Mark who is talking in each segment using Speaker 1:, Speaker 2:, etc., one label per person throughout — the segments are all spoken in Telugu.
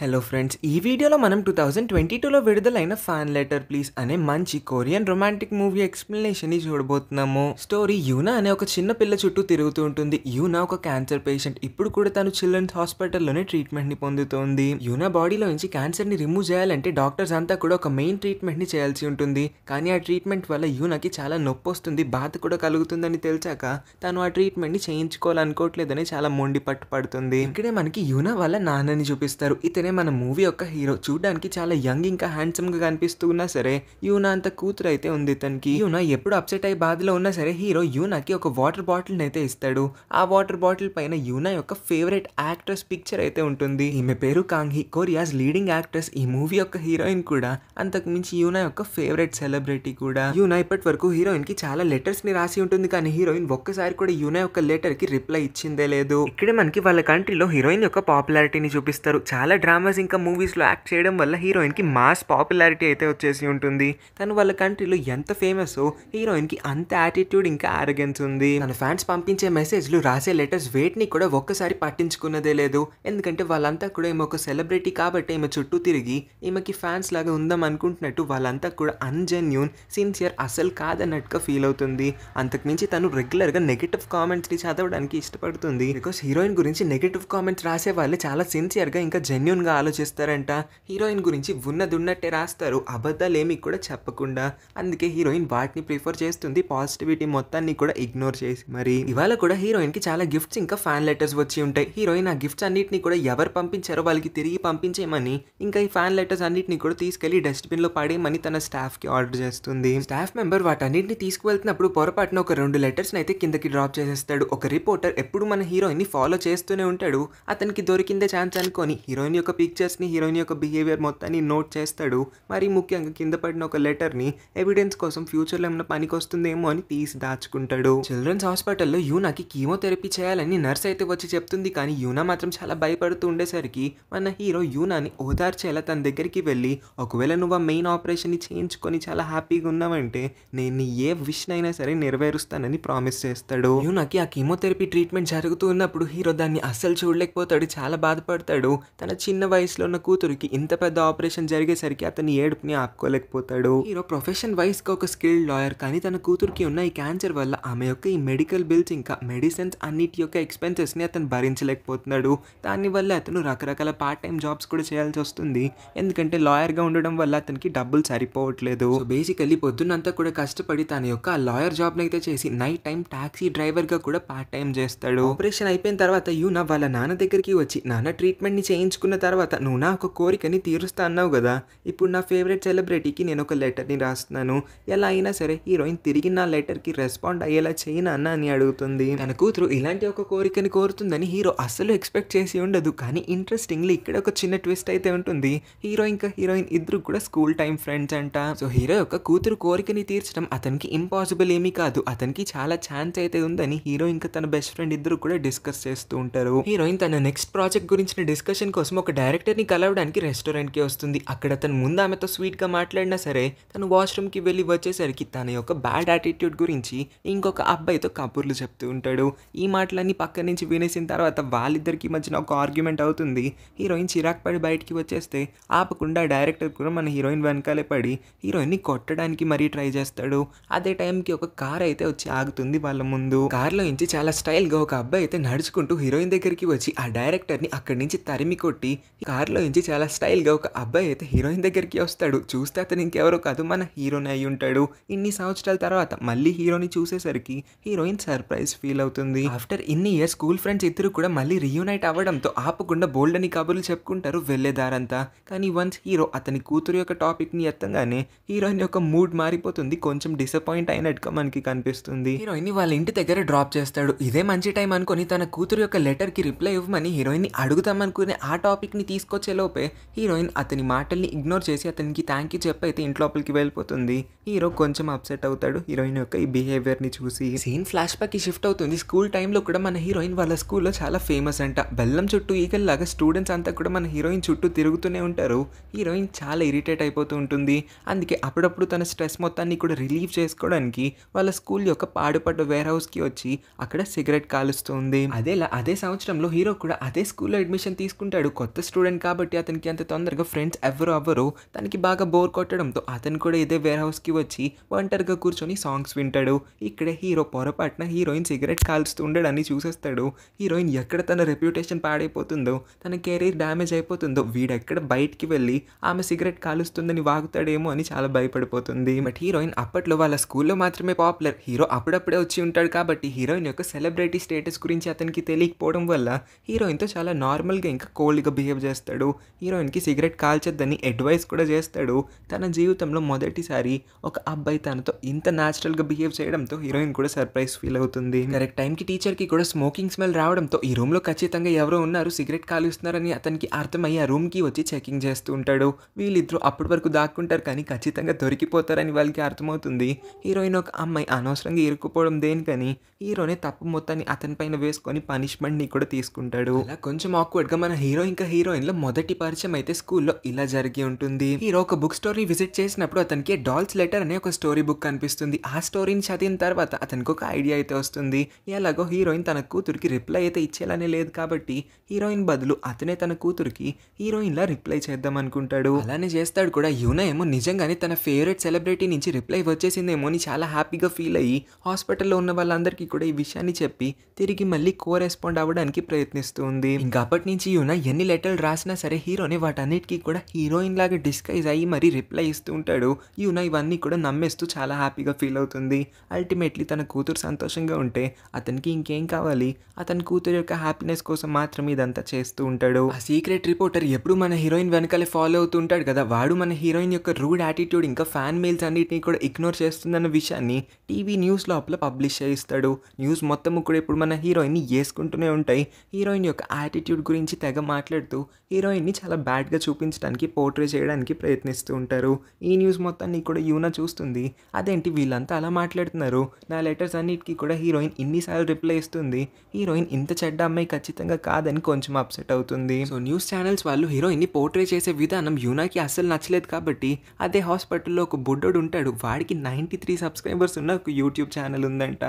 Speaker 1: హలో ఫ్రెండ్స్ ఈ వీడియోలో మనం టూ థౌజండ్ ట్వంటీ టూలో విడుదలైన ఫ్యాన్ లెటర్ ప్లీజ్ అనే మంచి కొరియన్ రొమాంటిక్ మూవీ ఎక్స్ప్లెనేషన్ చూడబోతున్నాము స్టోరీ యూనా అనే ఒక చిన్న పిల్ల చుట్టూ తిరుగుతూ ఉంటుంది యూనా ఒక క్యాన్సర్ పేషెంట్ ఇప్పుడు కూడా తను చిల్డ్రన్స్ హాస్పిటల్లోనే ట్రీట్మెంట్ని పొందుతోంది యూనా బాడీలో నుంచి క్యాన్సర్ ని రిమూవ్ చేయాలంటే డాక్టర్స్ అంతా కూడా ఒక మెయిన్ ట్రీట్మెంట్ ని చేయాల్సి ఉంటుంది కానీ ఆ ట్రీట్మెంట్ వల్ల యూనాకి చాలా నొప్పి వస్తుంది బాధ కూడా కలుగుతుందని తెలిసాక తను ఆ ట్రీట్మెంట్ ని చేయించుకోవాలనుకోవట్లేదని చాలా మొండి పట్టుపడుతుంది ఇక్కడే మనకి యూనా వల్ల నాన్నని చూపిస్తారు ఇతనే అలానే మన మూవీ యొక్క హీరో చూడడానికి చాలా యంగ్ ఇంకా హ్యాండ్సమ్గా కనిపిస్తూ ఉన్నా సరే యూనా అంత కూతురు అయితే ఉంది తనకి యూనా ఎప్పుడు అప్సెట్ అయ్యి బాధలో ఉన్నా సరే హీరో యూనాకి ఒక వాటర్ బాటిల్ని అయితే ఇస్తాడు ఆ వాటర్ బాటిల్ పైన యూనా యొక్క ఫేవరెట్ యాక్ట్రెస్ పిక్చర్ అయితే ఉంటుంది ఈమె పేరు కాంగ్హి కొరియాస్ లీడింగ్ యాక్ట్రెస్ ఈ మూవీ యొక్క హీరోయిన్ కూడా అంతకు మించి యూనా యొక్క ఫేవరెట్ సెలబ్రిటీ కూడా యూనా ఇప్పటి వరకు హీరోయిన్ కి చాలా లెటర్స్ ని రాసి ఉంటుంది కానీ హీరోయిన్ ఒక్కసారి కూడా యూనా యొక్క లెటర్ కి రిప్లై ఇచ్చిందే లేదు ఇక్కడే మనకి వాళ్ళ కంట్రీలో హీరోయిన్ యొక్క పాపులారిటీని చూపిస్తారు చాలా డ్రామా డ్రామాస్ ఇంకా మూవీస్లో యాక్ట్ చేయడం వల్ల హీరోయిన్కి మాస్ పాపులారిటీ అయితే వచ్చేసి ఉంటుంది తను వాళ్ళ కంట్రీలో ఎంత ఫేమస్ హీరోయిన్కి అంత యాటిట్యూడ్ ఇంకా ఆరగెన్స్ ఉంది తన ఫ్యాన్స్ పంపించే మెసేజ్లు రాసే లెటర్స్ వేటిని కూడా ఒక్కసారి పట్టించుకున్నదే లేదు ఎందుకంటే వాళ్ళంతా కూడా ఈమె ఒక సెలబ్రిటీ కాబట్టి ఈమె చుట్టూ తిరిగి ఈమెకి ఫ్యాన్స్ లాగా ఉందాం అనుకుంటున్నట్టు వాళ్ళంతా కూడా అన్జెన్యూన్ సిన్సియర్ అసలు కాదన్నట్టుగా ఫీల్ అవుతుంది అంతకుమించి తను రెగ్యులర్గా నెగిటివ్ కామెంట్స్ని చదవడానికి ఇష్టపడుతుంది బికాస్ హీరోయిన్ గురించి నెగిటివ్ కామెంట్స్ రాసే వాళ్ళు చాలా సిన్సియర్గా ఇంకా జెన్యున్గా విధంగా ఆలోచిస్తారంట హీరోయిన్ గురించి ఉన్నదున్నట్టే రాస్తారు అబద్ధాలేమి కూడా చెప్పకుండా అందుకే హీరోయిన్ వాటిని ప్రిఫర్ చేస్తుంది పాజిటివిటీ మొత్తాన్ని కూడా ఇగ్నోర్ చేసి మరి ఇవాళ కూడా హీరోయిన్ కి చాలా గిఫ్ట్స్ ఇంకా ఫ్యాన్ లెటర్స్ వచ్చి ఉంటాయి హీరోయిన్ ఆ గిఫ్ట్స్ అన్నింటినీ కూడా ఎవరు పంపించారో వాళ్ళకి తిరిగి పంపించేయమని ఇంకా ఈ ఫ్యాన్ లెటర్స్ అన్నింటినీ కూడా తీసుకెళ్లి డస్ట్బిన్లో పడేయమని తన స్టాఫ్కి ఆర్డర్ చేస్తుంది స్టాఫ్ మెంబర్ వాటన్నిటిని తీసుకువెళ్తున్నప్పుడు పొరపాటున ఒక రెండు లెటర్స్ని అయితే కిందకి డ్రాప్ చేసేస్తాడు ఒక రిపోర్టర్ ఎప్పుడు మన ని ఫాలో చేస్తూనే ఉంటాడు అతనికి దొరికిందే ఛాన్స్ అనుకొని హీరోయిన్ యొక్క పిక్చర్స్ని హీరోయిన్ యొక్క బిహేవియర్ మొత్తాన్ని నోట్ చేస్తాడు మరి ముఖ్యంగా కింద పడిన ఒక లెటర్ని ఎవిడెన్స్ కోసం ఫ్యూచర్లో ఏమైనా పనికి వస్తుందేమో అని తీసి దాచుకుంటాడు చిల్డ్రన్స్ హాస్పిటల్లో యూనాకి కీమోథెరపీ చేయాలని నర్స్ అయితే వచ్చి చెప్తుంది కానీ యూనా మాత్రం చాలా భయపడుతూ ఉండేసరికి మన హీరో యూనాని ఓదార్చేలా తన దగ్గరికి వెళ్ళి ఒకవేళ నువ్వు ఆ మెయిన్ ఆపరేషన్ని చేయించుకొని చాలా హ్యాపీగా ఉన్నావంటే నేను ఏ ఏ అయినా సరే నెరవేరుస్తానని ప్రామిస్ చేస్తాడు యూనాకి ఆ కీమోథెరపీ ట్రీట్మెంట్ జరుగుతూ ఉన్నప్పుడు హీరో దాన్ని అస్సలు చూడలేకపోతాడు చాలా బాధపడతాడు తన చిన్న చిన్న వయసులో ఉన్న కూతురికి ఇంత పెద్ద ఆపరేషన్ జరిగేసరికి అతని ఏడుపుని ఆపుకోలేకపోతాడు హీరో ప్రొఫెషన్ వైస్ గా ఒక స్కిల్డ్ లాయర్ కానీ తన కూతురికి ఉన్న ఈ క్యాన్సర్ వల్ల ఆమె యొక్క ఈ మెడికల్ బిల్స్ ఇంకా మెడిసిన్స్ అన్నిటి యొక్క ఎక్స్పెన్సెస్ ని అతను భరించలేకపోతున్నాడు దానివల్ల అతను రకరకాల పార్ట్ టైం జాబ్స్ కూడా చేయాల్సి వస్తుంది ఎందుకంటే లాయర్ గా ఉండడం వల్ల అతనికి డబ్బులు సరిపోవట్లేదు బేసికల్లీ పొద్దున్నంతా కూడా కష్టపడి తన యొక్క లాయర్ జాబ్ అయితే చేసి నైట్ టైం టాక్సీ డ్రైవర్ గా కూడా పార్ట్ టైం చేస్తాడు ఆపరేషన్ అయిపోయిన తర్వాత యూనా వాళ్ళ నాన్న దగ్గరికి వచ్చి నాన్న ట్రీట్మెంట్ ని చేయించుకున్న తర్వాత నువ్వు నా ఒక కోరికని తీరుస్తా అన్నావు కదా ఇప్పుడు నా ఫేవరెట్ సెలబ్రిటీకి నేను ఒక లెటర్ని రాస్తున్నాను ఎలా అయినా సరే హీరోయిన్ తిరిగి నా లెటర్కి రెస్పాండ్ అయ్యేలా చేయను నాన్న అని అడుగుతుంది తన కూతురు ఇలాంటి ఒక కోరికని కోరుతుందని హీరో అస్సలు ఎక్స్పెక్ట్ చేసి ఉండదు కానీ ఇంట్రెస్టింగ్లీ ఇక్కడ ఒక చిన్న ట్విస్ట్ అయితే ఉంటుంది హీరో ఇంకా హీరోయిన్ ఇద్దరు కూడా స్కూల్ టైం ఫ్రెండ్స్ అంట సో హీరో యొక్క కూతురు కోరికని తీర్చడం అతనికి ఇంపాసిబుల్ ఏమీ కాదు అతనికి చాలా ఛాన్స్ అయితే ఉందని హీరో ఇంకా తన బెస్ట్ ఫ్రెండ్ ఇద్దరు కూడా డిస్కస్ చేస్తూ ఉంటారు హీరోయిన్ తన నెక్స్ట్ ప్రాజెక్ట్ గురించిన డిస్కషన్ కోసం ఒక డైరెక్టర్ని కలవడానికి రెస్టారెంట్కి వస్తుంది అక్కడ తను ముందు ఆమెతో స్వీట్గా మాట్లాడినా సరే తను వాష్రూమ్కి వెళ్ళి వచ్చేసరికి తన యొక్క బ్యాడ్ యాటిట్యూడ్ గురించి ఇంకొక అబ్బాయితో కబుర్లు చెప్తూ ఉంటాడు ఈ మాటలన్నీ పక్క నుంచి వినేసిన తర్వాత వాళ్ళిద్దరికి మధ్యన ఒక ఆర్గ్యుమెంట్ అవుతుంది హీరోయిన్ చిరాక్ పడి బయటికి వచ్చేస్తే ఆపకుండా డైరెక్టర్ కూడా మన హీరోయిన్ వెనకాలే పడి హీరోయిన్ని కొట్టడానికి మరీ ట్రై చేస్తాడు అదే టైంకి ఒక కార్ అయితే వచ్చి ఆగుతుంది వాళ్ళ ముందు కార్లో నుంచి చాలా స్టైల్గా ఒక అబ్బాయి అయితే నడుచుకుంటూ హీరోయిన్ దగ్గరికి వచ్చి ఆ డైరెక్టర్ని అక్కడి నుంచి తరిమి కొట్టి కార్లో నుంచి చాలా స్టైల్గా ఒక అబ్బాయి అయితే హీరోయిన్ దగ్గరికి వస్తాడు చూస్తే అతను ఇంకెవరో కాదు మన హీరోయిన్ అయి ఉంటాడు ఇన్ని సంవత్సరాల తర్వాత మళ్ళీ హీరోని చూసేసరికి హీరోయిన్ సర్ప్రైజ్ ఫీల్ అవుతుంది ఆఫ్టర్ ఇన్ని ఇయర్స్ స్కూల్ ఫ్రెండ్స్ ఇద్దరు కూడా మళ్ళీ రియూనైట్ అవ్వడంతో ఆపకుండా బోల్డ్ అని కబుర్లు చెప్పుకుంటారు వెళ్ళేదారంతా కానీ వన్స్ హీరో అతని కూతురు యొక్క టాపిక్ని ఎత్తంగానే హీరోయిన్ యొక్క మూడ్ మారిపోతుంది కొంచెం డిసప్పాయింట్ అయినట్టుగా మనకి కనిపిస్తుంది హీరోయిన్ వాళ్ళ ఇంటి దగ్గర డ్రాప్ చేస్తాడు ఇదే మంచి టైం అనుకుని తన కూతురు యొక్క లెటర్కి రిప్లై ఇవ్వమని హీరోయిన్ ని అడుగుదామనుకునే ఆ టాపిక్ తీసుకొచ్చే తీసుకొచ్చేలోపే హీరోయిన్ అతని మాటల్ని ఇగ్నోర్ చేసి అతనికి థ్యాంక్ యూ చెప్పైతే ఇంట్లోపలికి వెళ్ళిపోతుంది హీరో కొంచెం అప్సెట్ అవుతాడు హీరోయిన్ యొక్క ఈ ని చూసి సీన్ ఫ్లాష్ బ్యాక్కి షిఫ్ట్ అవుతుంది స్కూల్ టైంలో కూడా మన హీరోయిన్ వాళ్ళ స్కూల్లో చాలా ఫేమస్ అంట బెల్లం చుట్టూ ఈగల్లాగా స్టూడెంట్స్ అంతా కూడా మన హీరోయిన్ చుట్టూ తిరుగుతూనే ఉంటారు హీరోయిన్ చాలా ఇరిటేట్ అయిపోతూ ఉంటుంది అందుకే అప్పుడప్పుడు తన స్ట్రెస్ మొత్తాన్ని కూడా రిలీవ్ చేసుకోవడానికి వాళ్ళ స్కూల్ యొక్క పాడుపడ్డ వేర్ హౌస్ కి వచ్చి అక్కడ సిగరెట్ కాలుస్తుంది అదేలా అదే సంవత్సరంలో హీరో కూడా అదే స్కూల్లో అడ్మిషన్ తీసుకుంటాడు కొత్త స్టూడెంట్ కాబట్టి అతనికి అంత తొందరగా ఫ్రెండ్స్ ఎవరు అవ్వరు తనకి బాగా బోర్ కొట్టడంతో అతను కూడా ఇదే వేర్ హౌస్కి వచ్చి ఒంటరిగా కూర్చొని సాంగ్స్ వింటాడు ఇక్కడే హీరో పొరపాటున హీరోయిన్ సిగరెట్ కాల్స్తూ ఉండడాన్ని చూసేస్తాడు హీరోయిన్ ఎక్కడ తన రెప్యుటేషన్ పాడైపోతుందో తన కెరీర్ డ్యామేజ్ అయిపోతుందో వీడెక్కడ బయటికి వెళ్ళి ఆమె సిగరెట్ కాలుస్తుందని వాగుతాడేమో అని చాలా భయపడిపోతుంది బట్ హీరోయిన్ అప్పట్లో వాళ్ళ స్కూల్లో మాత్రమే పాపులర్ హీరో అప్పుడప్పుడే వచ్చి ఉంటాడు కాబట్టి హీరోయిన్ యొక్క సెలబ్రిటీ స్టేటస్ గురించి అతనికి తెలియకపోవడం వల్ల హీరోయిన్తో చాలా నార్మల్గా ఇంకా కోల్డ్గా బిహేవ్ డిస్టర్బ్ చేస్తాడు హీరోయిన్కి సిగరెట్ కాల్చొద్దని అడ్వైస్ కూడా చేస్తాడు తన జీవితంలో మొదటిసారి ఒక అబ్బాయి తనతో ఇంత న్యాచురల్గా బిహేవ్ చేయడంతో హీరోయిన్ కూడా సర్ప్రైజ్ ఫీల్ అవుతుంది కరెక్ట్ టైంకి టీచర్కి కూడా స్మోకింగ్ స్మెల్ రావడంతో ఈ రూమ్లో ఖచ్చితంగా ఎవరో ఉన్నారు సిగరెట్ కాలుస్తున్నారని అతనికి అర్థమయ్యి ఆ రూమ్కి వచ్చి చెకింగ్ చేస్తూ ఉంటాడు వీళ్ళిద్దరూ అప్పటి వరకు దాక్కుంటారు కానీ ఖచ్చితంగా దొరికిపోతారని వాళ్ళకి అర్థమవుతుంది హీరోయిన్ ఒక అమ్మాయి అనవసరంగా ఇరుక్కుపోవడం దేనికని హీరోనే తప్పు మొత్తాన్ని అతని పైన వేసుకొని పనిష్మెంట్ని కూడా తీసుకుంటాడు కొంచెం ఆక్వర్డ్గా మన హీరో ఇంకా హీరో హీరోయిన్ల మొదటి పరిచయం అయితే స్కూల్లో ఇలా జరిగి ఉంటుంది హీరో ఒక బుక్ స్టోరీ విజిట్ చేసినప్పుడు అతనికి డాల్స్ లెటర్ అనే ఒక స్టోరీ బుక్ కనిపిస్తుంది ఆ స్టోరీని చదివిన తర్వాత అతనికి ఒక ఐడియా అయితే వస్తుంది ఎలాగో హీరోయిన్ తన కూతురికి రిప్లై అయితే ఇచ్చేలానే లేదు కాబట్టి హీరోయిన్ బదులు అతనే తన కూతురికి హీరోయిన్ లా రిప్లై చేద్దాం అనుకుంటాడు అలానే చేస్తాడు కూడా యూన ఏమో నిజంగానే తన ఫేవరెట్ సెలబ్రిటీ నుంచి రిప్లై వచ్చేసిందేమో అని చాలా హ్యాపీగా ఫీల్ అయ్యి హాస్పిటల్లో ఉన్న వాళ్ళందరికీ కూడా ఈ విషయాన్ని చెప్పి తిరిగి మళ్ళీ కో రెస్పాండ్ అవ్వడానికి ప్రయత్నిస్తుంది ఇంకా అప్పటి నుంచి యూన ఎన్ని లెటర్ డైలాగులు రాసినా సరే హీరోని వాటన్నిటికీ కూడా హీరోయిన్ లాగా డిస్కైజ్ అయ్యి మరీ రిప్లై ఇస్తూ ఉంటాడు యూనా ఇవన్నీ కూడా నమ్మేస్తూ చాలా హ్యాపీగా ఫీల్ అవుతుంది అల్టిమేట్లీ తన కూతురు సంతోషంగా ఉంటే అతనికి ఇంకేం కావాలి అతని కూతురు యొక్క హ్యాపీనెస్ కోసం మాత్రం ఇదంతా చేస్తూ ఉంటాడు ఆ సీక్రెట్ రిపోర్టర్ ఎప్పుడు మన హీరోయిన్ వెనకాలే ఫాలో అవుతూ ఉంటాడు కదా వాడు మన హీరోయిన్ యొక్క రూడ్ యాటిట్యూడ్ ఇంకా ఫ్యాన్ మెయిల్స్ అన్నింటినీ కూడా ఇగ్నోర్ చేస్తుందన్న విషయాన్ని టీవీ న్యూస్ లోపల పబ్లిష్ చేయిస్తాడు న్యూస్ మొత్తం కూడా ఇప్పుడు మన ని వేసుకుంటూనే ఉంటాయి హీరోయిన్ యొక్క యాటిట్యూడ్ గురించి తెగ మాట్లాడుతూ పాటు హీరోయిన్ని చాలా బ్యాడ్గా చూపించడానికి పోర్ట్రే చేయడానికి ప్రయత్నిస్తూ ఉంటారు ఈ న్యూస్ మొత్తాన్ని కూడా యూనా చూస్తుంది అదేంటి వీళ్ళంతా అలా మాట్లాడుతున్నారు నా లెటర్స్ అన్నిటికీ కూడా హీరోయిన్ ఇన్నిసార్లు రిప్లై ఇస్తుంది హీరోయిన్ ఇంత చెడ్డ అమ్మాయి ఖచ్చితంగా కాదని కొంచెం అప్సెట్ అవుతుంది సో న్యూస్ ఛానల్స్ వాళ్ళు హీరోయిన్ని పోర్ట్రే చేసే విధానం యూనాకి అస్సలు నచ్చలేదు కాబట్టి అదే హాస్పిటల్లో ఒక బుడ్డోడు ఉంటాడు వాడికి నైంటీ త్రీ సబ్స్క్రైబర్స్ ఉన్న ఒక యూట్యూబ్ ఛానల్ ఉందంట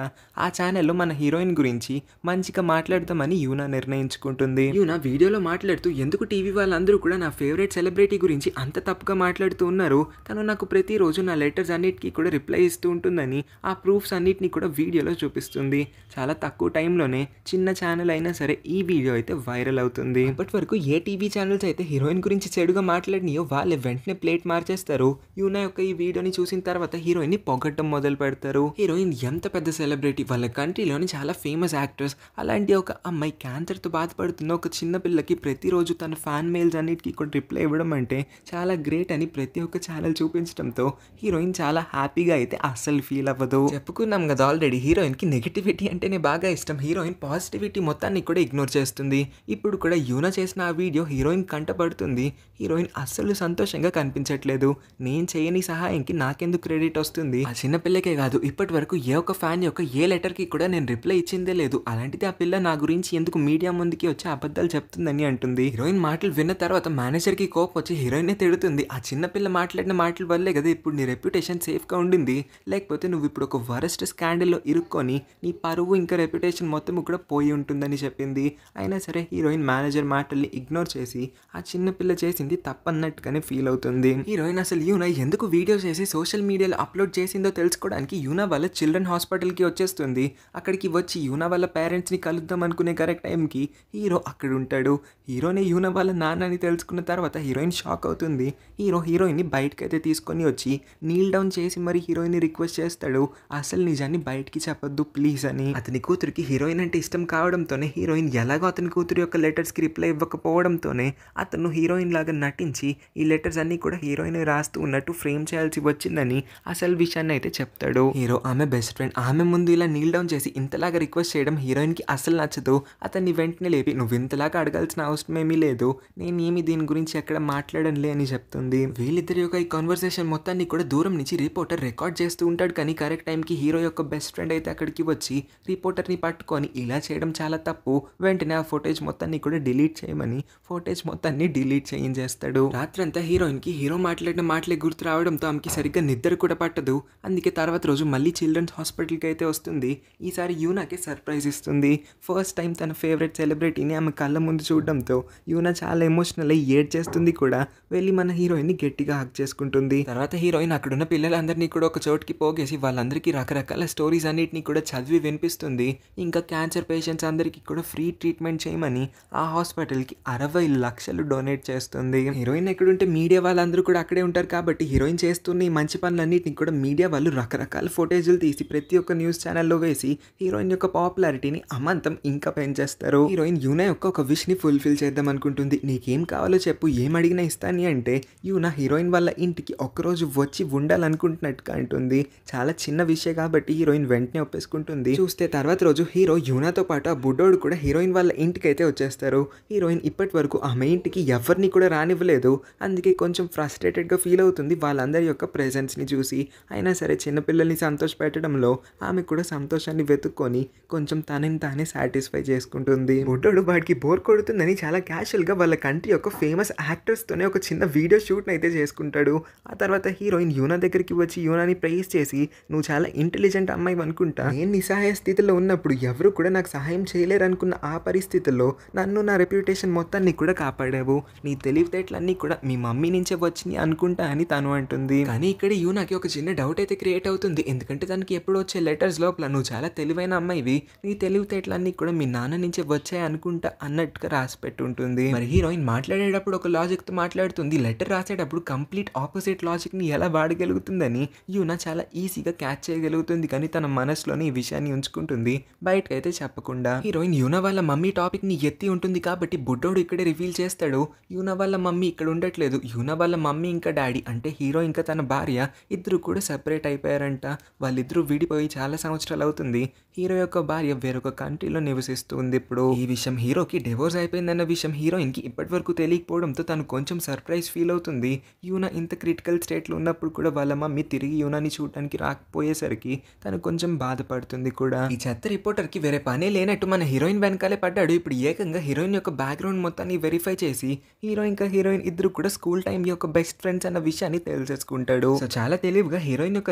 Speaker 1: ఆ ఛానల్లో మన హీరోయిన్ గురించి మంచిగా మాట్లాడదామని యూనా నిర్ణయించుకుంటుంది యూనా వీడియోలో మాట్లాడుతూ ఎందుకు టీవీ వాళ్ళందరూ కూడా నా ఫేవరెట్ సెలబ్రిటీ గురించి అంత తప్పుగా మాట్లాడుతూ ఉన్నారు తను నాకు ప్రతిరోజు నా లెటర్స్ అన్నిటికీ కూడా రిప్లై ఇస్తూ ఉంటుందని ఆ ప్రూఫ్స్ అన్నిటినీ కూడా వీడియోలో చూపిస్తుంది చాలా తక్కువ టైంలోనే చిన్న ఛానల్ అయినా సరే ఈ వీడియో అయితే వైరల్ అవుతుంది ఇప్పటి వరకు ఏ టీవీ ఛానల్స్ అయితే హీరోయిన్ గురించి చెడుగా మాట్లాడినాయో వాళ్ళు వెంటనే ప్లేట్ మార్చేస్తారు యూనా యొక్క ఈ వీడియోని చూసిన తర్వాత హీరోయిన్ ని పొగట్టడం మొదలు పెడతారు హీరోయిన్ ఎంత పెద్ద సెలబ్రిటీ వాళ్ళ కంట్రీలోని చాలా ఫేమస్ యాక్ట్రెస్ అలాంటి ఒక అమ్మాయి క్యాన్సర్తో బాధపడుతున్న ఒక చిన్న పిల్లకి ప్రతిరోజు రోజు తన ఫ్యాన్ మెయిల్స్ అన్నిటికీ కూడా రిప్లై ఇవ్వడం అంటే చాలా గ్రేట్ అని ప్రతి ఒక్క ఛానల్ చూపించడంతో హీరోయిన్ చాలా హ్యాపీగా అయితే అస్సలు ఫీల్ అవ్వదు చెప్పుకున్నాం కదా ఆల్రెడీ హీరోయిన్కి నెగిటివిటీ అంటేనే బాగా ఇష్టం హీరోయిన్ పాజిటివిటీ మొత్తాన్ని కూడా ఇగ్నోర్ చేస్తుంది ఇప్పుడు కూడా యూన చేసిన ఆ వీడియో హీరోయిన్ కంటపడుతుంది హీరోయిన్ అస్సలు సంతోషంగా కనిపించట్లేదు నేను చేయని సహాయంకి నాకెందుకు క్రెడిట్ వస్తుంది ఆ చిన్నపిల్లకే కాదు ఇప్పటి వరకు ఏ ఒక్క ఫ్యాన్ యొక్క ఏ లెటర్కి కూడా నేను రిప్లై ఇచ్చిందే లేదు అలాంటిది ఆ పిల్ల నా గురించి ఎందుకు మీడియా ముందుకి వచ్చి అబద్ధాలు చెప్తుందని అంటుంది హీరోయిన్ మాటలు విన్న తర్వాత మేనేజర్కి కోపం వచ్చి హీరోయిన్నే తిడుతుంది ఆ చిన్నపిల్ల మాట్లాడిన మాటల వల్లే కదా ఇప్పుడు నీ రెప్యుటేషన్ సేఫ్గా ఉండింది లేకపోతే నువ్వు ఇప్పుడు ఒక వరస్ట్ స్కాండల్లో ఇరుక్కొని నీ పరువు ఇంకా రెప్యుటేషన్ మొత్తం కూడా పోయి ఉంటుందని చెప్పింది అయినా సరే హీరోయిన్ మేనేజర్ మాటల్ని ఇగ్నోర్ చేసి ఆ చిన్నపిల్ల చేసింది తప్పన్నట్టుగానే ఫీల్ అవుతుంది హీరోయిన్ అసలు యూనా ఎందుకు వీడియో చేసి సోషల్ మీడియాలో అప్లోడ్ చేసిందో తెలుసుకోవడానికి యూనా వాళ్ళ చిల్డ్రన్ హాస్పిటల్కి వచ్చేస్తుంది అక్కడికి వచ్చి యూనా వాళ్ళ పేరెంట్స్ని కలుద్దాం అనుకునే కరెక్ట్ టైంకి హీరో అక్కడ ఉంటాడు హీరోని యూన వాళ్ళ నాన్న అని తెలుసుకున్న తర్వాత హీరోయిన్ షాక్ అవుతుంది హీరో హీరోయిన్ని అయితే తీసుకొని వచ్చి నీల్ డౌన్ చేసి మరి హీరోయిన్ రిక్వెస్ట్ చేస్తాడు అసలు నిజాన్ని బయటికి చెప్పొద్దు ప్లీజ్ అని అతని కూతురికి హీరోయిన్ అంటే ఇష్టం కావడంతోనే హీరోయిన్ ఎలాగో అతని కూతురు యొక్క లెటర్స్కి రిప్లై ఇవ్వకపోవడంతోనే అతను హీరోయిన్ లాగా నటించి ఈ లెటర్స్ అన్ని కూడా హీరోయిన్ రాస్తూ ఉన్నట్టు ఫ్రేమ్ చేయాల్సి వచ్చిందని అసలు విషయాన్ని అయితే చెప్తాడు హీరో ఆమె బెస్ట్ ఫ్రెండ్ ఆమె ముందు ఇలా నీల్ డౌన్ చేసి ఇంతలాగా రిక్వెస్ట్ చేయడం హీరోయిన్ కి అసలు నచ్చదు అతన్ని వెంటనే లేపి నువ్వు ఇంతలాగా అడగాల్సిన అవసరం ఏమీ లేదు నేనేమి దీని గురించి ఎక్కడ మాట్లాడనులే అని చెప్తుంది వీళ్ళిద్దరి యొక్క ఈ కాన్వర్సేషన్ మొత్తాన్ని కూడా దూరం నుంచి రిపోర్టర్ రికార్డ్ చేస్తూ ఉంటాడు కానీ కరెక్ట్ టైంకి హీరో యొక్క బెస్ట్ ఫ్రెండ్ అయితే అక్కడికి వచ్చి రిపోర్టర్ని పట్టుకొని ఇలా చేయడం చాలా తప్పు వెంటనే ఆ ఫోటేజ్ మొత్తాన్ని కూడా డిలీట్ చేయమని ఫోటేజ్ మొత్తాన్ని డిలీట్ చేయించేస్తాడు రాత్రంతా హీరోయిన్కి హీరో మాట్లాడిన మాటలే గుర్తు రావడంతో ఆమెకి సరిగ్గా నిద్ర కూడా పట్టదు అందుకే తర్వాత రోజు మళ్ళీ చిల్డ్రన్స్ హాస్పిటల్కి అయితే వస్తుంది ఈసారి యూనాకే సర్ప్రైజ్ ఇస్తుంది ఫస్ట్ టైం తన ఫేవరెట్ సెలబ్రిటీని ఆమె కళ్ళ ముందు చూడడంతో యూనా చాలా ఎమోషనల్ అయ్యి ఏడ్ చేస్తుంది కూడా వెళ్ళి మన హీరోయిన్ని గట్టిగా హక్ చేసుకుంటుంది తర్వాత హీరోయిన్ అక్కడున్న పిల్లలందరినీ కూడా ఒక చోటుకి పోగేసి వాళ్ళందరికీ రకరకాల స్టోరీస్ అన్నిటినీ కూడా చదివి వినిపిస్తుంది ఇంకా క్యాన్సర్ పేషెంట్స్ అందరికీ కూడా ఫ్రీ ట్రీట్మెంట్ చేయమని ఆ హాస్పిటల్కి అరవై లక్షలు డొనేట్ చేస్తుంది హీరోయిన్ ఎక్కడుంటే మీడియా వాళ్ళందరూ కూడా అక్కడే ఉంటారు కాబట్టి హీరోయిన్ చేస్తున్న ఈ మంచి పనులన్నిటిని కూడా మీడియా వాళ్ళు రకరకాల ఫోటేజీలు తీసి ప్రతి ఒక్క న్యూస్ ఛానల్లో వేసి హీరోయిన్ యొక్క పాపులారిటీని అమంతం ఇంకా పెంచేస్తారు హీరోయిన్ యూనా యొక్క ఒక ని ఫుల్ఫిల్ చేద్దాం అనుకుంటుంది నీకేం కావాలో చెప్పు ఏం అడిగినా ఇస్తాను అంటే ఇవి నా హీరోయిన్ వాళ్ళ ఇంటికి ఒక్కరోజు వచ్చి ఉండాలనుకుంటున్నట్టుగా అంటుంది చాలా చిన్న విషయం కాబట్టి హీరోయిన్ వెంటనే ఒప్పేసుకుంటుంది చూస్తే తర్వాత రోజు హీరో యూనాతో పాటు ఆ బుడ్డోడు కూడా హీరోయిన్ వాళ్ళ ఇంటికైతే వచ్చేస్తారు హీరోయిన్ ఇప్పటి వరకు ఆమె ఇంటికి ఎవరిని కూడా రానివ్వలేదు అందుకే కొంచెం ఫ్రస్ట్రేటెడ్గా ఫీల్ అవుతుంది వాళ్ళందరి యొక్క ప్రెజెన్స్ని చూసి అయినా సరే చిన్నపిల్లల్ని పెట్టడంలో ఆమె కూడా సంతోషాన్ని వెతుక్కొని కొంచెం తనని తానే సాటిస్ఫై చేసుకుంటుంది బుడ్డోడు వాడికి బోర్ కొడుతుందని చాలా క్యాషువల్గా వాళ్ళ కంట్రీ యొక్క ఫేమస్ యాక్టర్స్తోనే ఒక చిన్న వీడియో షూట్ని అయితే చేసుకుంటాడు ఆ తర్వాత హీరోయిన్ యూనా దగ్గరికి వచ్చి యూనాని ప్రైజ్ చేసి నువ్వు చాలా ఇంటెలిజెంట్ అమ్మాయి అనుకుంటా నేను నిస్సహాయ స్థితిలో ఉన్నప్పుడు ఎవరు కూడా నాకు సహాయం చేయలేరు అనుకున్న ఆ పరిస్థితుల్లో నన్ను నా రెప్యుటేషన్ మొత్తాన్ని కూడా కాపాడావు నీ తెలివితేటలన్నీ కూడా మీ మమ్మీ నుంచే వచ్చినాయి అనుకుంటా అని తను అంటుంది కానీ ఇక్కడ యూనాకి ఒక చిన్న డౌట్ అయితే క్రియేట్ అవుతుంది ఎందుకంటే దానికి ఎప్పుడు వచ్చే లెటర్స్ లోపల నువ్వు చాలా తెలివైన అమ్మాయివి నీ తెలివితేటలన్నీ కూడా మీ నాన్న నుంచే వచ్చాయి అనుకుంటా అన్నట్టుగా రాసి పెట్టుంటుంది మాట్లాడుతుంది మరి హీరోయిన్ మాట్లాడేటప్పుడు ఒక లాజిక్ తో మాట్లాడుతుంది లెటర్ రాసేటప్పుడు కంప్లీట్ ఆపోజిట్ లాజిక్ ని ఎలా వాడగలుగుతుందని యూన చాలా ఈజీగా క్యాచ్ చేయగలుగుతుంది కానీ తన మనసులోని ఈ విషయాన్ని ఉంచుకుంటుంది బయటకైతే చెప్పకుండా హీరోయిన్ యూన వాళ్ళ మమ్మీ టాపిక్ ని ఎత్తి ఉంటుంది కాబట్టి బుడ్డోడు ఇక్కడే రివీల్ చేస్తాడు యూన వాళ్ళ మమ్మీ ఇక్కడ ఉండట్లేదు యూన వాళ్ళ మమ్మీ ఇంకా డాడీ అంటే హీరో ఇంకా తన భార్య ఇద్దరు కూడా సెపరేట్ అయిపోయారంట వాళ్ళిద్దరూ విడిపోయి చాలా సంవత్సరాలు అవుతుంది హీరో యొక్క భార్య వేరొక కంట్రీలో నివసిస్తుంది ఇప్పుడు ఈ విషయం హీరోకి డివోర్స్ అయిపోయిందన్న విషయం హీరోయిన్కి వరకు తెలియకపోవడంతో తను కొంచెం సర్ప్రైజ్ ఫీల్ అవుతుంది యూనా ఇంత క్రిటికల్ స్టేట్లో ఉన్నప్పుడు కూడా వాళ్ళ మమ్మీ తిరిగి యూనాని చూడడానికి రాకపోయేసరికి తను కొంచెం బాధపడుతుంది కూడా ఈ చెత్త రిపోర్టర్కి వేరే పనే లేనట్టు మన హీరోయిన్ వెనకాలే పడ్డాడు ఇప్పుడు ఏకంగా హీరోయిన్ యొక్క బ్యాక్గ్రౌండ్ మొత్తాన్ని వెరిఫై చేసి హీరోయిన్ ఇంకా హీరోయిన్ ఇద్దరు కూడా స్కూల్ టైం యొక్క బెస్ట్ ఫ్రెండ్స్ అన్న విషయాన్ని తెలిసేసుకుంటాడు సో చాలా తెలివిగా హీరోయిన్ యొక్క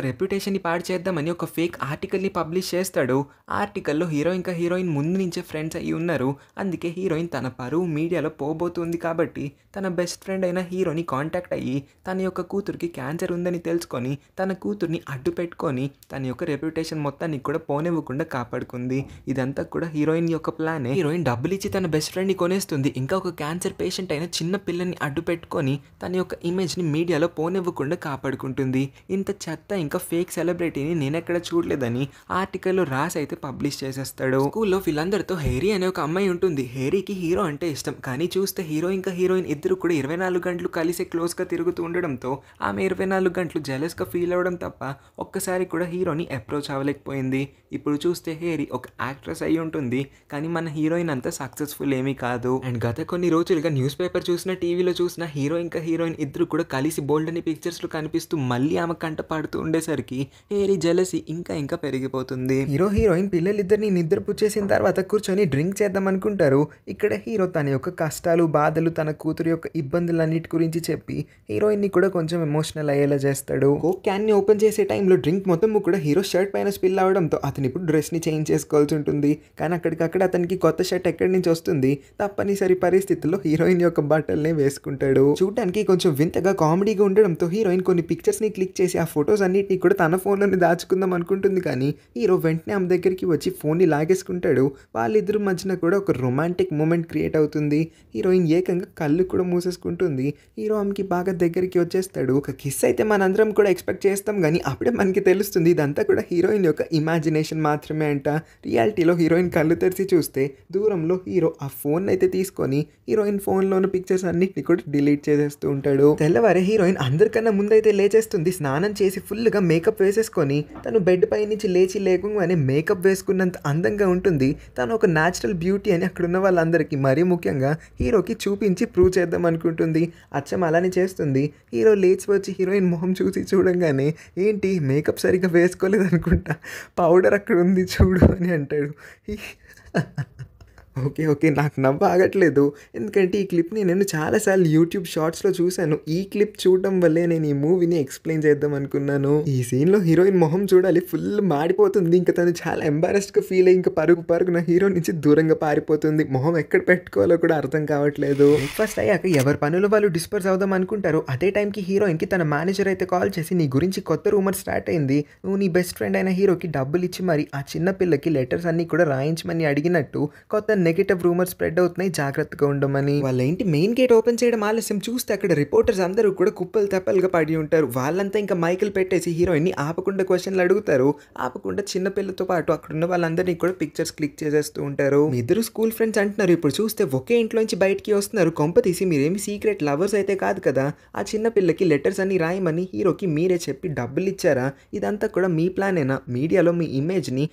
Speaker 1: ని పాడు చేద్దామని ఒక ఫేక్ ని పబ్లిష్ చేస్తాడు ఆర్టికల్లో హీరోయిన్ ఇంకా హీరోయిన్ ముందు నుంచే ఫ్రెండ్స్ అయ్యి ఉన్నారు అందుకే హీరోయిన్ తన పరువు మీడియా ఇండియాలో పోబోతుంది కాబట్టి తన బెస్ట్ ఫ్రెండ్ అయిన హీరోని కాంటాక్ట్ అయ్యి తన యొక్క కూతురికి క్యాన్సర్ ఉందని తెలుసుకొని తన కూతుర్ని అడ్డు పెట్టుకొని తన యొక్క రెప్యుటేషన్ మొత్తాన్ని కూడా పోనివ్వకుండా కాపాడుకుంది ఇదంతా కూడా హీరోయిన్ యొక్క ప్లానే హీరోయిన్ డబ్బులు ఇచ్చి తన బెస్ట్ ఫ్రెండ్ని కొనేస్తుంది ఇంకా ఒక క్యాన్సర్ పేషెంట్ అయిన చిన్న పిల్లని అడ్డు పెట్టుకొని తన యొక్క ఇమేజ్ని మీడియాలో పోనివ్వకుండా కాపాడుకుంటుంది ఇంత చెత్త ఇంకా ఫేక్ సెలబ్రిటీని నేనెక్కడ చూడలేదని ఆర్టికల్లో రాసి అయితే పబ్లిష్ చేసేస్తాడు స్కూల్లో వీళ్ళందరితో హేరీ అనే ఒక అమ్మాయి ఉంటుంది హేరీకి హీరో అంటే ఇష్టం కానీ చూస్తే హీరో ఇంకా హీరోయిన్ ఇద్దరు కూడా ఇరవై నాలుగు గంటలు కలిసి క్లోజ్గా తిరుగుతూ ఉండడంతో ఆమె ఇరవై నాలుగు గంటలు జెలస్గా ఫీల్ అవ్వడం తప్ప ఒక్కసారి కూడా హీరోని అప్రోచ్ అవ్వలేకపోయింది ఇప్పుడు చూస్తే హేరి ఒక యాక్ట్రెస్ అయి ఉంటుంది కానీ మన హీరోయిన్ అంతా సక్సెస్ఫుల్ ఏమీ కాదు అండ్ గత కొన్ని రోజులుగా న్యూస్ పేపర్ చూసిన టీవీలో చూసిన హీరో ఇంకా హీరోయిన్ ఇద్దరు కూడా కలిసి బోల్డ్ అని పిక్చర్స్లో కనిపిస్తూ మళ్ళీ ఆమె కంట పాడుతూ ఉండేసరికి హేరి జెలసి ఇంకా ఇంకా పెరిగిపోతుంది హీరో హీరోయిన్ పిల్లలిద్దరిని నిద్ర పుచ్చేసిన తర్వాత కూర్చొని డ్రింక్ చేద్దాం అనుకుంటారు ఇక్కడ హీరో తన యొక్క కష్టాలు బాధలు తన కూతురు యొక్క ఇబ్బందులన్నిటి గురించి చెప్పి హీరోయిన్ని కూడా కొంచెం ఎమోషనల్ అయ్యేలా చేస్తాడు క్యాన్ క్యాన్ని ఓపెన్ చేసే టైంలో డ్రింక్ మొత్తం కూడా హీరో షర్ట్ పైన స్పిల్ అవడంతో అతను ఇప్పుడు డ్రెస్ని చేంజ్ చేసుకోవాల్సి ఉంటుంది కానీ అక్కడికక్కడ అతనికి కొత్త షర్ట్ ఎక్కడి నుంచి వస్తుంది తప్పనిసరి పరిస్థితుల్లో హీరోయిన్ యొక్క బట్టల్ని వేసుకుంటాడు చూడడానికి కొంచెం వింతగా కామెడీగా ఉండడంతో హీరోయిన్ కొన్ని పిక్చర్స్ ని క్లిక్ చేసి ఆ ఫొటోస్ అన్నిటిని కూడా తన ఫోన్లోనే దాచుకుందాం అనుకుంటుంది కానీ హీరో వెంటనే ఆమె దగ్గరికి వచ్చి ఫోన్ ని లాగేసుకుంటాడు వాళ్ళిద్దరు మధ్యన కూడా ఒక రొమాంటిక్ మూమెంట్ క్రియేట్ అవుతుంది హీరోయిన్ ఏకంగా కళ్ళు కూడా మూసేసుకుంటుంది హీరో ఆమెకి బాగా దగ్గరికి వచ్చేస్తాడు ఒక కిస్ అయితే మనందరం కూడా ఎక్స్పెక్ట్ చేస్తాం కానీ అప్పుడే మనకి తెలుస్తుంది ఇదంతా కూడా హీరోయిన్ యొక్క ఇమాజినేషన్ మాత్రమే అంట రియాలిటీలో హీరోయిన్ కళ్ళు తెరిచి చూస్తే దూరంలో హీరో ఆ ఫోన్ అయితే తీసుకొని హీరోయిన్ ఉన్న పిక్చర్స్ అన్నిటిని కూడా డిలీట్ చేసేస్తూ ఉంటాడు తెల్లవారే హీరోయిన్ అందరికన్నా ముందైతే లేచేస్తుంది స్నానం చేసి ఫుల్గా మేకప్ వేసేసుకొని తను బెడ్ పై నుంచి లేచి లేకుండానే మేకప్ వేసుకున్నంత అందంగా ఉంటుంది తను ఒక న్యాచురల్ బ్యూటీ అని అక్కడ ఉన్న వాళ్ళందరికీ మరీ ముఖ్యంగా హీరోకి చూపించి ప్రూవ్ చేద్దాం అనుకుంటుంది అచ్చం అలానే చేస్తుంది హీరో లేచి వచ్చి హీరోయిన్ మొహం చూసి చూడంగానే ఏంటి మేకప్ సరిగ్గా వేసుకోలేదు అనుకుంటా పౌడర్ అక్కడ ఉంది చూడు అని అంటాడు ఓకే ఓకే నాకు నవ్వు ఆగట్లేదు ఎందుకంటే ఈ క్లిప్ని నేను చాలాసార్లు యూట్యూబ్ షార్ట్స్లో చూశాను ఈ క్లిప్ చూడటం వల్లే నేను ఈ మూవీని ఎక్స్ప్లెయిన్ చేద్దాం అనుకున్నాను ఈ సీన్లో హీరోయిన్ మొహం చూడాలి ఫుల్ మాడిపోతుంది ఇంకా తను చాలా ఎంబారెస్డ్గా ఫీల్ అయ్యి ఇంకా పరుగు పరుగు నా హీరో నుంచి దూరంగా పారిపోతుంది మొహం ఎక్కడ పెట్టుకోవాలో కూడా అర్థం కావట్లేదు ఫస్ట్ అయ్యాక ఎవరి పనులు వాళ్ళు డిస్పర్స్ అవుదాం అనుకుంటారు అదే టైంకి హీరోయిన్కి తన మేనేజర్ అయితే కాల్ చేసి నీ గురించి కొత్త రూమర్ స్టార్ట్ అయింది నువ్వు నీ బెస్ట్ ఫ్రెండ్ అయిన హీరోకి డబ్బులు ఇచ్చి మరి ఆ చిన్న పిల్లకి లెటర్స్ అన్నీ కూడా రాయించమని అడిగినట్టు కొత్త నెగిటివ్ రూమర్ స్ప్రెడ్ అవుతున్నాయి జాగ్రత్తగా ఉండమని వాళ్ళ ఇంటి మెయిన్ గేట్ ఓపెన్ చేయడం ఆలస్యం చూస్తే అక్కడ రిపోర్టర్స్ అందరూ కూడా కుప్పలు తెప్పలుగా పడి ఉంటారు వాళ్ళంతా ఇంకా మైకిల్ పెట్టేసి హీరోయిన్ ని ఆపకుండా క్వశ్చన్లు అడుగుతారు ఆపకుండా చిన్న పాటు అక్కడ ఉన్న వాళ్ళందరినీ కూడా పిక్చర్స్ క్లిక్ చేసేస్తూ ఉంటారు ఇద్దరు స్కూల్ ఫ్రెండ్స్ అంటున్నారు ఇప్పుడు చూస్తే ఒకే ఇంట్లోంచి బయటికి వస్తున్నారు కొంప తీసి మీరేమి సీక్రెట్ లవర్స్ అయితే కాదు కదా ఆ చిన్న పిల్లకి లెటర్స్ అన్ని రాయమని హీరోకి మీరే చెప్పి డబ్బులు ఇచ్చారా ఇదంతా కూడా మీ ప్లానేనా మీడియాలో మీ ఇమేజ్ని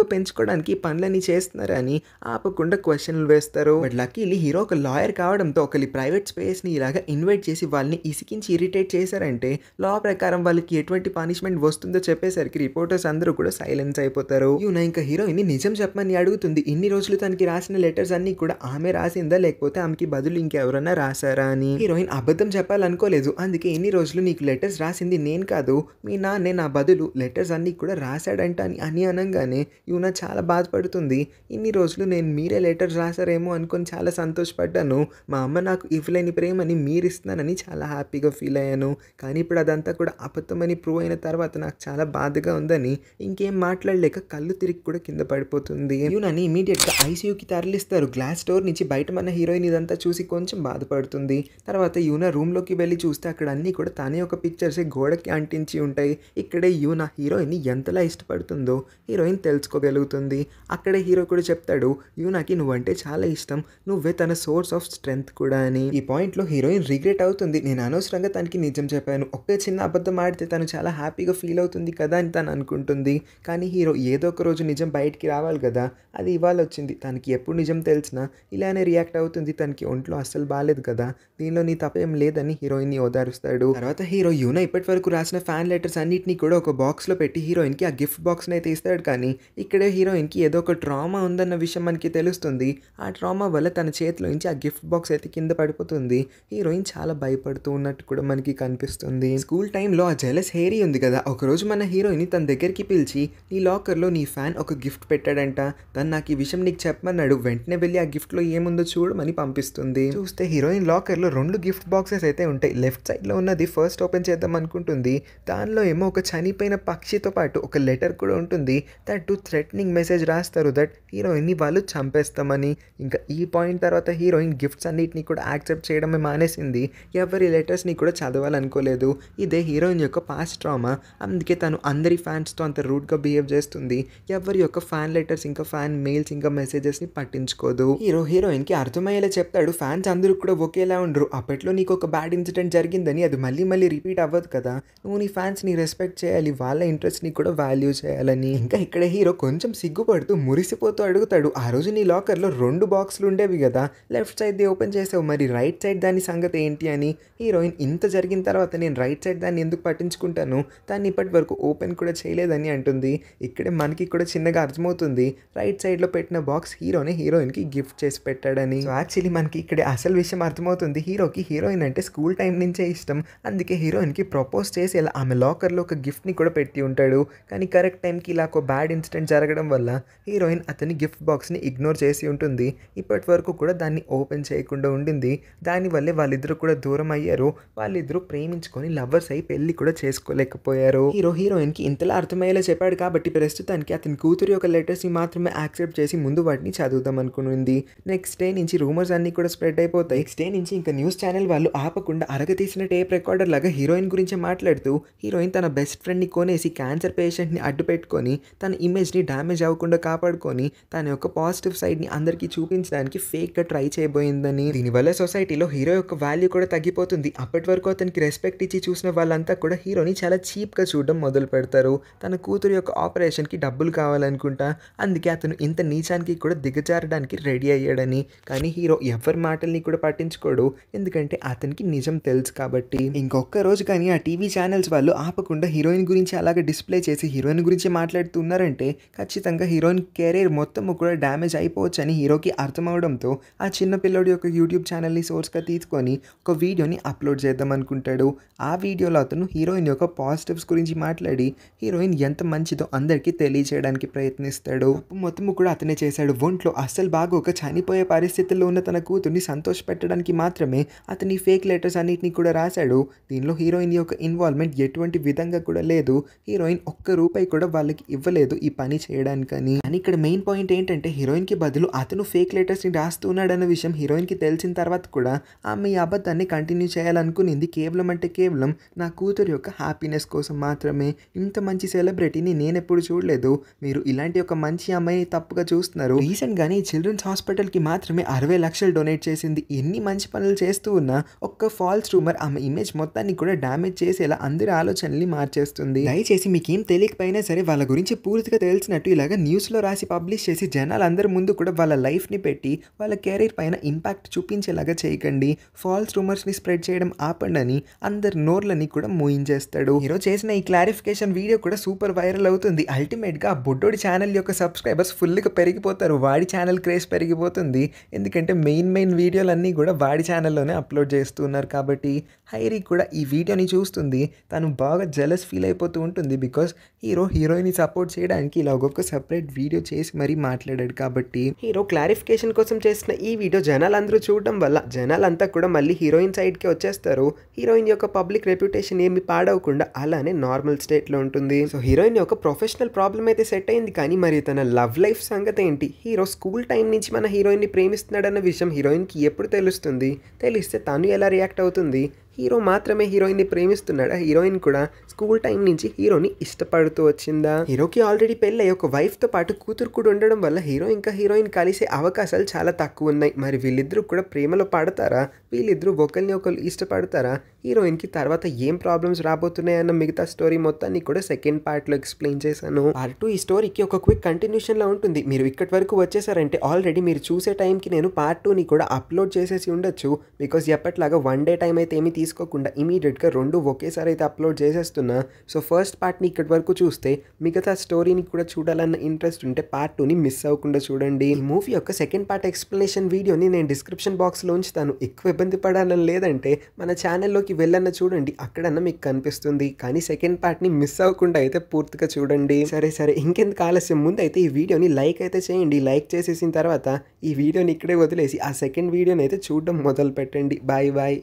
Speaker 1: గా పెంచుకోవడానికి పనులన్నీ చేస్తున్నారని ఆపకుండా ఊరుకుండా క్వశ్చన్లు వేస్తారు బట్ లక్కీలీ హీరో ఒక లాయర్ కావడంతో ఒకరి ప్రైవేట్ స్పేస్ని ఇలాగా ఇన్వైట్ చేసి వాళ్ళని ఇసికించి ఇరిటేట్ చేశారంటే లా ప్రకారం వాళ్ళకి ఎటువంటి పనిష్మెంట్ వస్తుందో చెప్పేసరికి రిపోర్టర్స్ అందరూ కూడా సైలెన్స్ అయిపోతారు యూనా ఇంకా హీరోయిన్ నిజం చెప్పమని అడుగుతుంది ఇన్ని రోజులు తనకి రాసిన లెటర్స్ అన్ని కూడా ఆమె రాసిందా లేకపోతే ఆమెకి బదులు ఇంకెవరన్నా రాసారా అని హీరోయిన్ అబద్ధం చెప్పాలనుకోలేదు అందుకే ఇన్ని రోజులు నీకు లెటర్స్ రాసింది నేను కాదు మీ నాన్నే నా బదులు లెటర్స్ అన్ని కూడా రాశాడంట అని అని అనగానే యూనా చాలా బాధపడుతుంది ఇన్ని రోజులు నేను మీ మీరే లెటర్స్ రాసారేమో అనుకొని చాలా సంతోషపడ్డాను మా అమ్మ నాకు ఇవ్వలేని ప్రేమని మీరు ఇస్తున్నానని చాలా హ్యాపీగా ఫీల్ అయ్యాను కానీ ఇప్పుడు అదంతా కూడా అబద్ధమని ప్రూవ్ అయిన తర్వాత నాకు చాలా బాధగా ఉందని ఇంకేం మాట్లాడలేక కళ్ళు తిరిగి కూడా కింద పడిపోతుంది యూనని ఇమీడియట్గా ఐసీయూకి తరలిస్తారు గ్లాస్ డోర్ నుంచి బయట మన హీరోయిన్ ఇదంతా చూసి కొంచెం బాధపడుతుంది తర్వాత రూమ్ రూమ్లోకి వెళ్ళి చూస్తే అక్కడ అన్నీ కూడా తనే ఒక పిక్చర్సే గోడకి అంటించి ఉంటాయి ఇక్కడే యూన హీరోయిన్ ఎంతలా ఇష్టపడుతుందో హీరోయిన్ తెలుసుకోగలుగుతుంది అక్కడే హీరో కూడా చెప్తాడు యూన నాకు నువ్వు అంటే చాలా ఇష్టం నువ్వే తన సోర్స్ ఆఫ్ స్ట్రెంగ్త్ కూడా అని ఈ పాయింట్లో హీరోయిన్ రిగ్రెట్ అవుతుంది నేను అనవసరంగా తనకి నిజం చెప్పాను ఒకే చిన్న అబద్ధం ఆడితే తను చాలా హ్యాపీగా ఫీల్ అవుతుంది కదా అని తను అనుకుంటుంది కానీ హీరో ఏదో ఒక రోజు నిజం బయటికి రావాలి కదా అది ఇవాళ వచ్చింది తనకి ఎప్పుడు నిజం తెలిసినా ఇలానే రియాక్ట్ అవుతుంది తనకి ఒంట్లో అస్సలు బాగాలేదు కదా దీనిలో నీ తపేం లేదని ని ఓదారుస్తాడు తర్వాత హీరో యూనా ఇప్పటి వరకు రాసిన ఫ్యాన్ లెటర్స్ అన్నింటినీ కూడా ఒక బాక్స్లో పెట్టి హీరోయిన్ కి ఆ గిఫ్ట్ బాక్స్ని అయితే ఇస్తాడు కానీ ఇక్కడే హీరోయిన్ కి ఏదో ఒక డ్రామా ఉందన్న విషయం మనకి తెలుస్తుంది ఆ ట్రామా వల్ల తన నుంచి ఆ గిఫ్ట్ బాక్స్ అయితే కింద పడిపోతుంది హీరోయిన్ చాలా భయపడుతూ ఉన్నట్టు కూడా మనకి కనిపిస్తుంది స్కూల్ టైంలో ఆ జెలస్ హేరీ ఉంది కదా ఒకరోజు మన హీరోయిన్ తన దగ్గరికి పిలిచి నీ లాకర్లో నీ ఫ్యాన్ ఒక గిఫ్ట్ పెట్టాడంట తను నాకు ఈ విషయం నీకు చెప్పమన్నాడు వెంటనే వెళ్ళి ఆ గిఫ్ట్లో ఏముందో చూడమని పంపిస్తుంది చూస్తే హీరోయిన్ లాకర్లో రెండు గిఫ్ట్ బాక్సెస్ అయితే ఉంటాయి లెఫ్ట్ సైడ్లో ఉన్నది ఫస్ట్ ఓపెన్ చేద్దాం అనుకుంటుంది దానిలో ఏమో ఒక చనిపోయిన పక్షితో పాటు ఒక లెటర్ కూడా ఉంటుంది దట్ టు థ్రెటనింగ్ మెసేజ్ రాస్తారు దట్ హీరోయిన్ వాళ్ళు చంపేస్తామని ఇంకా ఈ పాయింట్ తర్వాత హీరోయిన్ గిఫ్ట్స్ అన్నిటినీ కూడా యాక్సెప్ట్ చేయడమే మానేసింది ఎవరి లెటర్స్ని కూడా చదవాలనుకోలేదు ఇదే హీరోయిన్ యొక్క పాస్ట్ డ్రామా అందుకే తను అందరి ఫ్యాన్స్తో అంత రూట్గా బిహేవ్ చేస్తుంది ఎవరి యొక్క ఫ్యాన్ లెటర్స్ ఇంకా ఫ్యాన్ మెయిల్స్ ఇంకా మెసేజెస్ని పట్టించుకోదు హీరో హీరోయిన్కి అర్థమయ్యేలా చెప్తాడు ఫ్యాన్స్ అందరూ కూడా ఒకేలా ఉండరు అప్పట్లో నీకు ఒక బ్యాడ్ ఇన్సిడెంట్ జరిగిందని అది మళ్ళీ మళ్ళీ రిపీట్ అవ్వదు కదా నువ్వు నీ ఫ్యాన్స్ని రెస్పెక్ట్ చేయాలి వాళ్ళ ఇంట్రెస్ట్ని కూడా వాల్యూ చేయాలని ఇంకా ఇక్కడ హీరో కొంచెం సిగ్గుపడుతూ మురిసిపోతూ అడుగుతాడు ఆ రోజు నీ లాకర్లో రెండు బాక్సులు ఉండేవి కదా లెఫ్ట్ సైడ్ది ఓపెన్ చేసావు మరి రైట్ సైడ్ దాని సంగతి ఏంటి అని హీరోయిన్ ఇంత జరిగిన తర్వాత నేను రైట్ సైడ్ దాన్ని ఎందుకు పట్టించుకుంటాను దాన్ని ఇప్పటి వరకు ఓపెన్ కూడా చేయలేదని అంటుంది ఇక్కడే మనకి కూడా చిన్నగా అర్థమవుతుంది రైట్ సైడ్లో పెట్టిన బాక్స్ హీరోని హీరోయిన్కి గిఫ్ట్ చేసి పెట్టాడని యాక్చువల్లీ మనకి ఇక్కడ అసలు విషయం అర్థమవుతుంది హీరోకి హీరోయిన్ అంటే స్కూల్ టైం నుంచే ఇష్టం అందుకే హీరోయిన్కి ప్రపోజ్ చేసి ఇలా ఆమె లాకర్లో ఒక గిఫ్ట్ని కూడా పెట్టి ఉంటాడు కానీ కరెక్ట్ టైంకి ఇలా ఒక బ్యాడ్ ఇన్సిడెంట్ జరగడం వల్ల హీరోయిన్ అతని గిఫ్ట్ బాక్స్ని ఇగ్నోర్ ఇగ్నోర్ చేసి ఉంటుంది ఇప్పటి వరకు కూడా దాన్ని ఓపెన్ చేయకుండా ఉండింది దానివల్లే వాళ్ళిద్దరూ కూడా దూరం అయ్యారు వాళ్ళిద్దరూ ప్రేమించుకొని లవర్స్ అయి పెళ్లి కూడా చేసుకోలేకపోయారు హీరో హీరోయిన్ కి ఇంతలా అర్థమయ్యేలా చెప్పాడు కాబట్టి ప్రస్తుతానికి అతని కూతురు యొక్క లెటర్స్ని మాత్రమే యాక్సెప్ట్ చేసి ముందు వాటిని చదువుదాం అనుకునింది నెక్స్ట్ డే నుంచి రూమర్స్ అన్ని కూడా స్ప్రెడ్ అయిపోతాయి నెక్స్ట్ డే నుంచి ఇంకా న్యూస్ ఛానల్ వాళ్ళు ఆపకుండా అరగ తీసిన టేప్ రికార్డర్ లాగా హీరోయిన్ గురించి మాట్లాడుతూ హీరోయిన్ తన బెస్ట్ ఫ్రెండ్ని కొనేసి క్యాన్సర్ పేషెంట్ ని అడ్డు పెట్టుకొని తన ఇమేజ్ ని డ్యామేజ్ అవ్వకుండా కాపాడుకొని తన యొక్క పాజిటివ్ సైడ్ ని అందరికీ చూపించడానికి ఫేక్గా ట్రై చేయబోయిందని దీనివల్ల సొసైటీలో హీరో యొక్క వాల్యూ కూడా తగ్గిపోతుంది అప్పటి వరకు అతనికి రెస్పెక్ట్ ఇచ్చి చూసిన వాళ్ళంతా కూడా హీరోని చాలా చీప్గా చూడడం మొదలు పెడతారు తన కూతురు యొక్క ఆపరేషన్కి డబ్బులు కావాలనుకుంటా అందుకే అతను ఇంత నీచానికి కూడా దిగజారడానికి రెడీ అయ్యాడని కానీ హీరో ఎవరి మాటల్ని కూడా పట్టించుకోడు ఎందుకంటే అతనికి నిజం తెలుసు కాబట్టి ఇంకొక రోజు కానీ ఆ టీవీ ఛానల్స్ వాళ్ళు ఆపకుండా హీరోయిన్ గురించి అలాగే డిస్ప్లే చేసి హీరోయిన్ గురించి మాట్లాడుతున్నారంటే ఖచ్చితంగా హీరోయిన్ కెరీర్ మొత్తం కూడా డ్యామేజ్ అయి అని హీరోకి అర్థమవడంతో ఆ చిన్న పిల్లోడి యొక్క యూట్యూబ్ ఛానల్ని సోర్స్గా తీసుకొని ఒక వీడియోని అప్లోడ్ చేద్దాం అనుకుంటాడు ఆ వీడియోలో అతను హీరోయిన్ యొక్క పాజిటివ్స్ గురించి మాట్లాడి హీరోయిన్ ఎంత మంచిదో అందరికీ తెలియజేయడానికి ప్రయత్నిస్తాడు మొత్తం కూడా అతనే చేశాడు ఒంట్లో అస్సలు బాగోక చనిపోయే పరిస్థితుల్లో ఉన్న తన కూతుర్ని సంతోషపెట్టడానికి మాత్రమే అతని ఫేక్ లెటర్స్ అన్నింటినీ కూడా రాశాడు దీనిలో హీరోయిన్ యొక్క ఇన్వాల్వ్మెంట్ ఎటువంటి విధంగా కూడా లేదు హీరోయిన్ ఒక్క రూపాయి కూడా వాళ్ళకి ఇవ్వలేదు ఈ పని చేయడానికని కానీ ఇక్కడ మెయిన్ పాయింట్ ఏంటంటే హీరోయిన్కి బదులు అతను ఫేక్ లెటర్స్ని రాస్తున్నాడన్న విషయం హీరోయిన్కి తెలిసిన తర్వాత కూడా ఆమె ఈ అబద్ధాన్ని కంటిన్యూ చేయాలనుకునింది కేవలం అంటే కేవలం నా కూతురు యొక్క హ్యాపీనెస్ కోసం మాత్రమే ఇంత మంచి సెలబ్రిటీని నేను ఎప్పుడు చూడలేదు మీరు ఇలాంటి ఒక మంచి అమ్మాయిని తప్పుగా చూస్తున్నారు రీసెంట్గానే ఈ చిల్డ్రన్స్ హాస్పిటల్కి మాత్రమే అరవై లక్షలు డొనేట్ చేసింది ఎన్ని మంచి పనులు చేస్తూ ఉన్నా ఒక్క ఫాల్స్ రూమర్ ఆమె ఇమేజ్ మొత్తాన్ని కూడా డ్యామేజ్ చేసేలా అందరి ఆలోచనల్ని మార్చేస్తుంది దయచేసి మీకేం తెలియకపోయినా సరే వాళ్ళ గురించి పూర్తిగా తెలిసినట్టు ఇలాగ న్యూస్లో రాసి పబ్లిష్ చేసి జనాలు అందరి ముందు ముందు కూడా వాళ్ళ లైఫ్ని పెట్టి వాళ్ళ కెరీర్ పైన ఇంపాక్ట్ చూపించేలాగా చేయకండి ఫాల్స్ రూమర్స్ని స్ప్రెడ్ చేయడం ఆపండి అని అందరి నోర్లని కూడా మోయించేస్తాడు ఈరోజు చేసిన ఈ క్లారిఫికేషన్ వీడియో కూడా సూపర్ వైరల్ అవుతుంది అల్టిమేట్గా బొడ్డోడి ఛానల్ యొక్క సబ్స్క్రైబర్స్ ఫుల్గా పెరిగిపోతారు వాడి ఛానల్ క్రేజ్ పెరిగిపోతుంది ఎందుకంటే మెయిన్ మెయిన్ వీడియోలన్నీ కూడా వాడి ఛానల్లోనే అప్లోడ్ చేస్తున్నారు కాబట్టి హైరీ కూడా ఈ వీడియోని చూస్తుంది తను బాగా జలస్ ఫీల్ అయిపోతూ ఉంటుంది బికాస్ హీరో హీరోయిన్ సపోర్ట్ చేయడానికి ఇలా ఒక్కొక్క సపరేట్ వీడియో చేసి మరీ మాట్లాడాడు కాబట్టి కాబట్టి హీరో క్లారిఫికేషన్ కోసం చేసిన ఈ వీడియో జనాలందరూ చూడటం వల్ల జనాలంతా కూడా మళ్ళీ హీరోయిన్ సైడ్కి వచ్చేస్తారు హీరోయిన్ యొక్క పబ్లిక్ రెప్యుటేషన్ ఏమి పాడవకుండా అలానే నార్మల్ స్టేట్లో ఉంటుంది సో హీరోయిన్ యొక్క ప్రొఫెషనల్ ప్రాబ్లం అయితే సెట్ అయింది కానీ మరి తన లవ్ లైఫ్ సంగతి ఏంటి హీరో స్కూల్ టైం నుంచి మన ని ప్రేమిస్తున్నాడన్న విషయం హీరోయిన్కి ఎప్పుడు తెలుస్తుంది తెలిస్తే తను ఎలా రియాక్ట్ అవుతుంది హీరో మాత్రమే హీరోయిన్ని ప్రేమిస్తున్నాడా హీరోయిన్ కూడా స్కూల్ టైం నుంచి హీరోని ఇష్టపడుతూ వచ్చిందా హీరోకి ఆల్రెడీ పెళ్ళై ఒక వైఫ్ తో పాటు కూతురు కూడా ఉండడం వల్ల హీరో ఇంకా హీరోయిన్ కలిసే అవకాశాలు చాలా తక్కువ ఉన్నాయి మరి వీళ్ళిద్దరూ కూడా ప్రేమలో పడతారా వీళ్ళిద్దరూ ఒకరిని ఒకరు ఇష్టపడతారా హీరోయిన్ కి తర్వాత ఏం ప్రాబ్లమ్స్ రాబోతున్నాయి అన్న మిగతా స్టోరీ మొత్తాన్ని కూడా సెకండ్ పార్ట్లో ఎక్స్ప్లెయిన్ చేశాను పార్ట్ టూ ఈ స్టోరీకి ఒక క్విక్ కంటిన్యూషన్ లో ఉంటుంది మీరు ఇక్కడి వరకు వచ్చేసారంటే ఆల్రెడీ మీరు చూసే టైంకి నేను పార్ట్ టూని కూడా అప్లోడ్ చేసేసి ఉండొచ్చు బికాస్ ఎప్పటిలాగా వన్ డే టైం అయితే ఏమి తీసుకోకుండా ఇమీడియట్గా రెండు ఒకేసారి అయితే అప్లోడ్ చేసేస్తున్నా సో ఫస్ట్ పార్ట్ని ఇక్కడి వరకు చూస్తే మిగతా స్టోరీని కూడా చూడాలన్న ఇంట్రెస్ట్ ఉంటే పార్ట్ టూని మిస్ అవ్వకుండా చూడండి మూవీ యొక్క సెకండ్ పార్ట్ ఎక్స్ప్లెనేషన్ వీడియోని నేను డిస్క్రిప్షన్ బాక్స్లో ఉంచుతాను ఎక్కువ ఇబ్బంది పడాలని లేదంటే మన ఛానల్లోకి వెళ్ళన్న చూడండి అక్కడన్నా మీకు కనిపిస్తుంది కానీ సెకండ్ పార్ట్ని మిస్ అవ్వకుండా అయితే పూర్తిగా చూడండి సరే సరే ఇంకెందుకు ఆలస్యం ముందు అయితే ఈ వీడియోని లైక్ అయితే చేయండి లైక్ చేసేసిన తర్వాత ఈ వీడియోని ఇక్కడే వదిలేసి ఆ సెకండ్ వీడియోని అయితే చూడడం మొదలు పెట్టండి బాయ్ బాయ్